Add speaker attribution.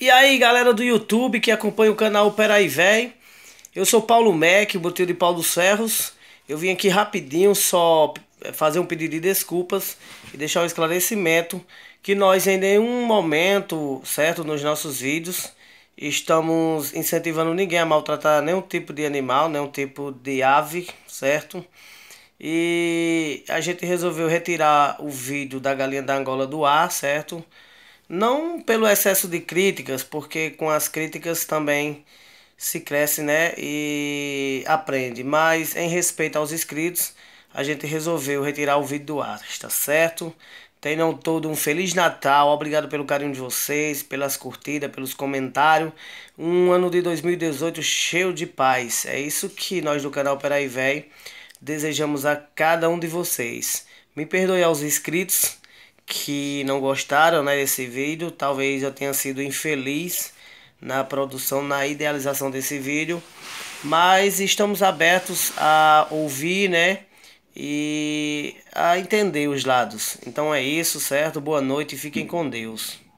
Speaker 1: E aí galera do YouTube que acompanha o canal Peraí Véi, eu sou Paulo Mac, o de Paulo dos Serros. Eu vim aqui rapidinho só eh, fazer um pedido de desculpas e deixar um esclarecimento que nós em nenhum momento, certo, nos nossos vídeos estamos incentivando ninguém a maltratar nenhum tipo de animal, nenhum tipo de ave, certo? E a gente resolveu retirar o vídeo da galinha da Angola do ar, certo? Não pelo excesso de críticas, porque com as críticas também se cresce né, e aprende, mas em respeito aos inscritos, a gente resolveu retirar o vídeo do ar, está certo? Tenham todo um Feliz Natal, obrigado pelo carinho de vocês, pelas curtidas, pelos comentários. Um ano de 2018 cheio de paz. É isso que nós do canal Peraí Véi desejamos a cada um de vocês. Me perdoe aos inscritos que não gostaram né, desse vídeo. Talvez eu tenha sido infeliz na produção, na idealização desse vídeo. Mas estamos abertos a ouvir, né? E a entender os lados. Então é isso, certo? Boa noite e fiquem com Deus.